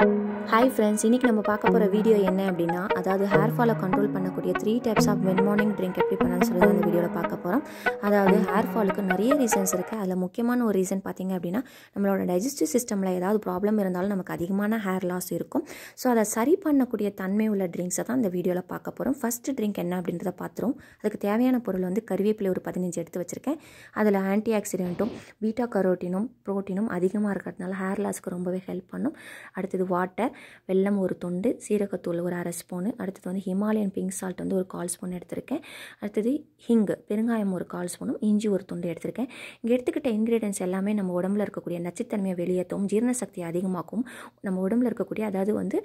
Thank you. Hi friends இன்றைக்கி நம்ம பார்க்க போகிற வீடியோ என்ன அப்படின்னா அதாவது ஹேர் ஃபாலை கண்ட்ரோல் பண்ணக்கூடிய three types of when morning drink எப்படி பண்ணான்னு சொல்லி அந்த வீடியோவில் பார்க்க போகிறோம் அதாவது ஹேர் ஃபாலுக்கு நிறைய ரீசன்ஸ் இருக்குது அதில் முக்கியமான ஒரு ரீசன் பார்த்திங்க அப்படின்னா நம்மளோட டைஜஸ்டிவ் சிஸ்டமில் ஏதாவது ப்ராப்ளம் இருந்தாலும் நமக்கு அதிகமான ஹேர் லாஸ் இருக்கும் ஸோ அதை சரி பண்ணக்கூடிய தன்மை உள்ள ட்ரிங்க்ஸை தான் இந்த வீடியோவில் பார்க்க போகிறோம் ஃபஸ்ட்டு ட்ரிங்க் என்ன அப்படின்றத பார்த்துரும் அதுக்கு தேவையான பொருள் வந்து கருவேப்பிலை ஒரு பதினஞ்சு எடுத்து வச்சுருக்கேன் அதில் ஆன்டி ஆக்சிடென்ட்டும் பீட்டா கரோட்டினும் ப்ரோட்டீனும் அதிகமாக இருக்கிறதுனால ஹேர் லாஸ்க்கு ரொம்பவே ஹெல்ப் பண்ணும் அடுத்தது வாட்டர் வெல்லம் ஒரு துண்டு சீரகத்தூள் ஒரு அரை ஸ்பூனு அடுத்தது வந்து ஹிமாலயன் பிங்க் சால்ட் வந்து ஒரு கால் ஸ்பூன் எடுத்திருக்கேன் அடுத்தது ஹிங்கு பெருங்காயம் ஒரு கால் ஸ்பூனும் இஞ்சி ஒரு துண்டு எடுத்திருக்கேன் இங்கே எடுத்துக்கிட்ட இன்கிரீடியன்ஸ் எல்லாமே நம்ம உடம்புல இருக்கக்கூடிய நச்சுத்தன்மையை வெளியேற்றவும் ஜீரண சக்தியை அதிகமாக்கும் நம்ம உடம்புல இருக்கக்கூடிய அதாவது வந்து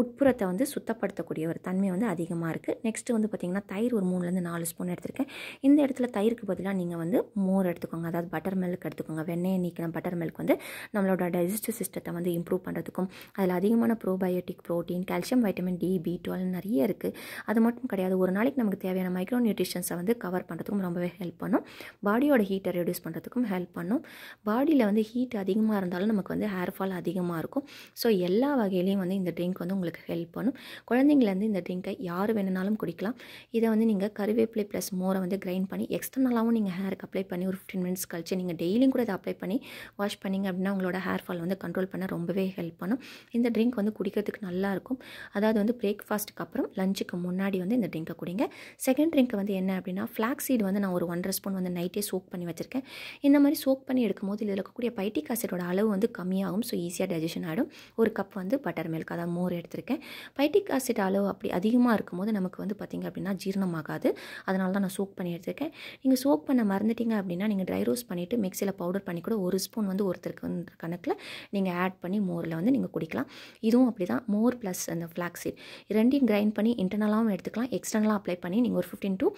உட்புறத்தை வந்து சுத்தப்படுத்தக்கூடிய ஒரு தன்மை வந்து அதிகமாக இருக்குது நெக்ஸ்ட்டு வந்து பார்த்திங்கன்னா தயிர் ஒரு மூணுலேருந்து நாலு ஸ்பூன் எடுத்திருக்கேன் இந்த இடத்துல தயிருக்கு பதிலாக நீங்கள் வந்து மோர் எடுத்துக்கோங்க அதாவது பட்டர் மில்க் எடுத்துக்கோங்க வெண்ணெயை நீக்கின பட்டர் மில்க் வந்து நம்மளோட டைஜஸ்டிவ் சிஸ்டத்தை வந்து இம்ப்ரூவ் பண்ணுறதுக்கும் அதில் அதிகமான probiotic protein calcium vitamin D B twelve நிறைய இருக்குது அது மட்டும் கிடையாது ஒரு நாளைக்கு நமக்கு தேவையான மைக்ரோ நியூட்ரிஷன்ஸை வந்து கவர் பண்ணுறதுக்கும் ரொம்பவே ஹெல்ப் பண்ணும் பாடியோட ஹீட்டை ரெடியூஸ் பண்ணுறதுக்கும் ஹெல்ப் பண்ணும் பாடியில் வந்து ஹீட் அதிகமாக இருந்தாலும் நமக்கு வந்து ஹேர் ஃபால் அதிகமாக இருக்கும் ஸோ எல்லா வகையிலையும் வந்து இந்த ட்ரிங்க் வந்து உங்களுக்கு உங்களுக்கு ஹெல்ப் பண்ணும் குழந்தைங்கலேருந்து இந்த ட்ரிங்கை யார் வேணுனாலும் குடிக்கலாம் இதை வந்து நீங்கள் கருவேப்பிலை ப்ளஸ் மோரை வந்து கிரைண்ட் பண்ணி எக்ஸ்டர்னலாகவும் நீங்கள் ஹேருக்கு அப்ளை பண்ணி ஒரு ஃபிஃப்டின் மினிட்ஸ் கழிச்சு நீங்கள் டெய்லியும் கூட இதை அப்ளை பண்ணி வாஷ் பண்ணிங்க அப்படின்னா உங்களோட ஹேர் ஃபால் வந்து கண்ட்ரோல் பண்ண ரொம்பவே ஹெல்ப் பண்ணும் இந்த ட்ரிங்க் வந்து குடிக்கிறதுக்கு நல்லாயிருக்கும் அதாவது வந்து பிரேக்ஃபாஸ்ட்டுக்கு அப்புறம் லஞ்சுக்கு முன்னாடி வந்து இந்த ட்ரிங்கை குடிங்க செகண்ட் ட்ரிங்க் வந்து என்ன அப்படின்னா ஃப்ளாக் சீடு வந்து நான் ஒரு ஒன்றரை ஸ்பூன் வந்து நைட்டே சோக் பண்ணி வச்சுருக்கேன் இந்த மாதிரி சோக் பண்ணி எடுக்கும்போது இதில் இருக்கக்கூடிய பைட்டிக் ஆசிடோட அளவு வந்து கம்மியாகும் ஸோ ஈஸியாக டைஜஷன் ஆகிடும் ஒரு கப் வந்து பட்டர் மில்க் அதாவது மோர் எடுத்துருக்கேன் சேர்த்துருக்கேன் பைட்டிக் ஆசிட் அளவு அப்படி அதிகமாக இருக்கும்போது நமக்கு வந்து பார்த்திங்க அப்படின்னா ஜீரணமாகாது அதனால தான் நான் சோக் பண்ணி எடுத்துருக்கேன் நீங்கள் சோக் பண்ண மறந்துட்டீங்க அப்படின்னா நீங்கள் ட்ரை ரோஸ் பண்ணிவிட்டு மிக்சியில் பவுடர் பண்ணி கூட ஒரு ஸ்பூன் வந்து ஒருத்தருக்கு கணக்கில் நீங்கள் ஆட் பண்ணி மோரில் வந்து நீங்கள் குடிக்கலாம் இதுவும் அப்படி தான் மோர் ப்ளஸ் அந்த ஃப்ளாக்ஸீட் ரெண்டையும் கிரைண்ட் பண்ணி இன்டர்னலாகவும் எடுத்துக்கலாம் எக்ஸ்டர்னலாக அப்ளை பண்ணி நீங்கள் ஒரு ஃபிஃப்டின் டு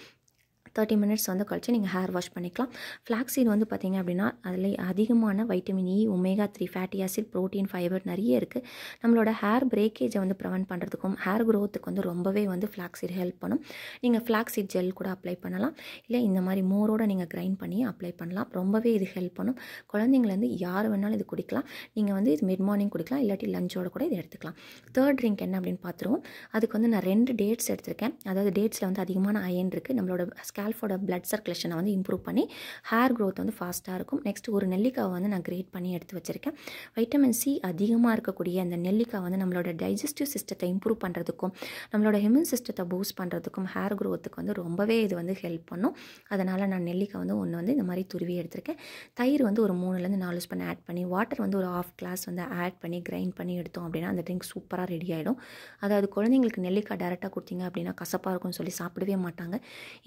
தேர்ட்டி மினிட்ஸ் வந்து கழிச்சு நீங்கள் ஹேர் வாஷ் பண்ணிக்கலாம் ஃப்ளாக் சீட் வந்து பார்த்திங்க அப்படின்னா அதில் அதிகமான vitamin E omega three fatty acid protein fibre நிறைய இருக்குது நம்மளோட ஹேர் பிரேக்கேஜை வந்து ப்ரிவெண்ட் பண்ணுறதுக்கும் ஹேர் க்ரோத்துக்கு வந்து ரொம்பவே வந்து ஃப்ளாக் சீட் ஹெல்ப் பண்ணும் நீங்கள் ஃப்ளாக் சீட் ஜெல் கூட அப்ளை பண்ணலாம் இல்லை இந்த மாதிரி மோரோடு நீங்கள் கிரைண்ட் பண்ணி அப்ளை பண்ணலாம் ரொம்பவே இது ஹெல்ப் பண்ணும் குழந்தைங்கலேருந்து யார் வேணாலும் இது குடிக்கலாம் நீங்கள் வந்து இது மிட் மார்னிங் குடிக்கலாம் இல்லாட்டி லஞ்சோட கூட இது எடுத்துக்கலாம் தேர்ட் ட்ரிங்க் என்ன அப்படின்னு பார்த்துருவோம் அதுக்கு வந்து நான் ரெண்டு டேட்ஸ் எடுத்திருக்கேன் அதாவது டேட்ஸில் வந்து அதிகமான அயன் இருக்குது நம்மளோட ஸ்கேல்ஃபோட பிளட் சர்க்குலேஷனை வந்து இம்ப்ரூவ் பண்ணி ஹேர் க்ரோத் வந்து ஃபாஸ்ட்டாக இருக்கும் நெக்ஸ்ட் ஒரு நெல்லிக்காவை வந்து நான் கிரேட் பண்ணி எடுத்து வச்சுருக்கேன் வைட்டமின் சி அதிகமாக இருக்கக்கூடிய அந்த நெல்லிக்காய் வந்து நம்மளோட டைஜஸ்டிவ் சிஸ்டத்தை இம்ப்ரூவ் பண்ணுறதுக்கும் நம்மளோட ஹியூமன் சிஸ்டத்தை பூஸ்ட் பண்ணுறதுக்கும் ஹேர் க்ரோத்துக்கு வந்து ரொம்பவே இது வந்து ஹெல்ப் பண்ணும் அதனால் நான் நெல்லிக்காய் வந்து ஒன்று வந்து இந்த மாதிரி துருவி எடுத்திருக்கேன் தயிர் வந்து ஒரு மூணுலேருந்து நாலு ஸ்பூன் ஆட் பண்ணி வாட்டர் வந்து ஒரு ஆஃப் கிளாஸ் வந்து ஆட் பண்ணி கிரைண்ட் பண்ணி எடுத்தோம் அப்படின்னா அந்த ட்ரிங்க் சூப்பராக ரெடி ஆகிடும் அதாவது குழந்தைங்களுக்கு நெல்லிக்காய் டேரெக்டாக கொடுத்தீங்க அப்படின்னா கசப்பாக இருக்கும்னு சொல்லி சாப்பிடவே மாட்டாங்க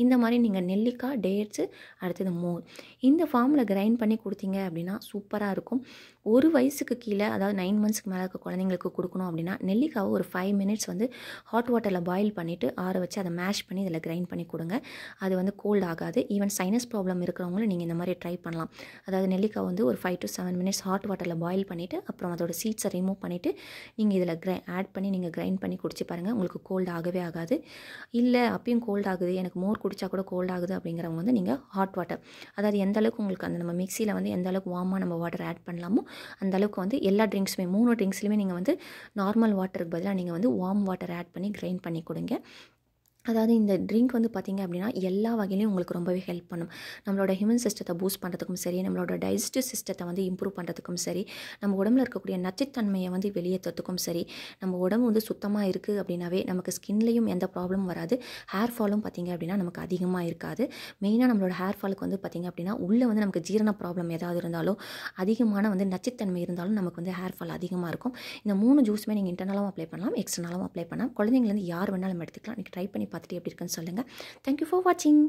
இந்த மாதிரி நீங்கள் நெல்லிக்காய் டேட்ஸு அடுத்தது மோர் இந்த ஃபார்மில் கிரைண்ட் பண்ணி கொடுத்தீங்க அப்படின்னா சூப்பராக இருக்கும் ஒரு வயசுக்கு கீழே அதாவது நைன் மந்த்ஸ்க்கு மேலே இருக்க குழந்தைங்களுக்கு கொடுக்கணும் அப்படின்னா நெல்லிக்காவை ஒரு ஃபைவ் மினிட்ஸ் வந்து ஹாட் வாட்டரில் பாயில் பண்ணிவிட்டு ஆற வச்சு அதை மேஷ் பண்ணி இதில் கிரைண்ட் பண்ணி கொடுங்க அது வந்து கோல்ட் ஆகாது ஈவன் சைனஸ் ப்ராப்ளம் இருக்கிறவங்களும் நீங்கள் இந்த மாதிரி ட்ரை பண்ணலாம் அதாவது நெல்லிக்காய் வந்து ஒரு five to seven minutes hot வாட்டரில் பாயில் பண்ணிவிட்டு அப்புறம் அதோட சீட்ஸை ரிமூவ் பண்ணிவிட்டு நீங்கள் இதில் கிரை ஆட் பண்ணி நீங்கள் கிரைண்ட் பண்ணி குடிச்சு பாருங்கள் உங்களுக்கு கோல்டு ஆகவே ஆகாது இல்லை அப்பயும் கோல்ட் ஆகுது எனக்கு மோர் குடித்தா கூட கோல்ட் ஆகுது அப்படிங்கிறவங்க வந்து நீங்கள் ஹாட் வாட்டர் அதாவது எந்த அளவுக்கு உங்களுக்கு அந்த நம்ம மிக்சியில் வந்து எந்த அளவுக்கு வார்மாக நம்ம வாட்டர் ஆட் பண்ணலாமோ அந்த அளவுக்கு வந்து எல்லா ட்ரிங்க்ஸுமே மூணு ட்ரிங்க்ஸ்லையுமே நீங்கள் வந்து நார்மல் வாட்டருக்கு பதிலாக நீங்கள் வந்து வார்ம் வாட்டர் ஆட் பண்ணி கிரைண்ட் பண்ணி கொடுங்க அதாவது இந்த ட்ரிங்க் வந்து பார்த்திங்க அப்படின்னா எல்லா வகையிலையும் உங்களுக்கு ரொம்பவே ஹெல்ப் பண்ணும் நம்மளோட ஹியூமன் சிஸ்டத்தை பூஸ்ட் பண்ணுறதுக்கும் சரி நம்மளோட டைஜஸ்டிவ் சிஸ்டத்தை வந்து இம்ப்ரூவ் பண்ணுறதுக்கும் சரி நம்ம உடம்புல இருக்கக்கூடிய நச்சுத்தன்மையை வந்து வெளியேற்றுறதுக்கும் சரி நம்ம உடம்பு வந்து சுத்தமாக இருக்குது அப்படின்னாவே நமக்கு ஸ்கின்லேயும் எந்த ப்ராப்ளமும் வராது ஹேர் ஃபாலும் பார்த்திங்க அப்படின்னா நமக்கு அதிகமாக இருக்காது மெயினாக நம்மளோட ஹேர் ஃபாலுக்கு வந்து பார்த்திங்க அப்படின்னா உள்ளே வந்து நமக்கு ஜீரண ப்ராப்ளம் ஏதாவது இருந்தாலும் அதிகமான வந்து நச்சுத்தன்மை இருந்தாலும் நமக்கு வந்து ஹேர் ஃபால் அதிகமாக இருக்கும் இந்த மூணு ஜூஸுமே நீங்கள் இன்டர்னலாகவும் அப்ளை பண்ணலாம் எக்ஸ்டர்னலாகவும் அப்ளை பண்ணலாம் குழந்தைங்களேருந்து யார் வேணாலும் எடுத்துக்கலாம் நீங்கள் ட்ரை பண்ணி பார்த்துட்டு எப்படி இருக்குன்னு சொல்லுங்கள் தேங்க்யூ ஃபார் வாட்சிங்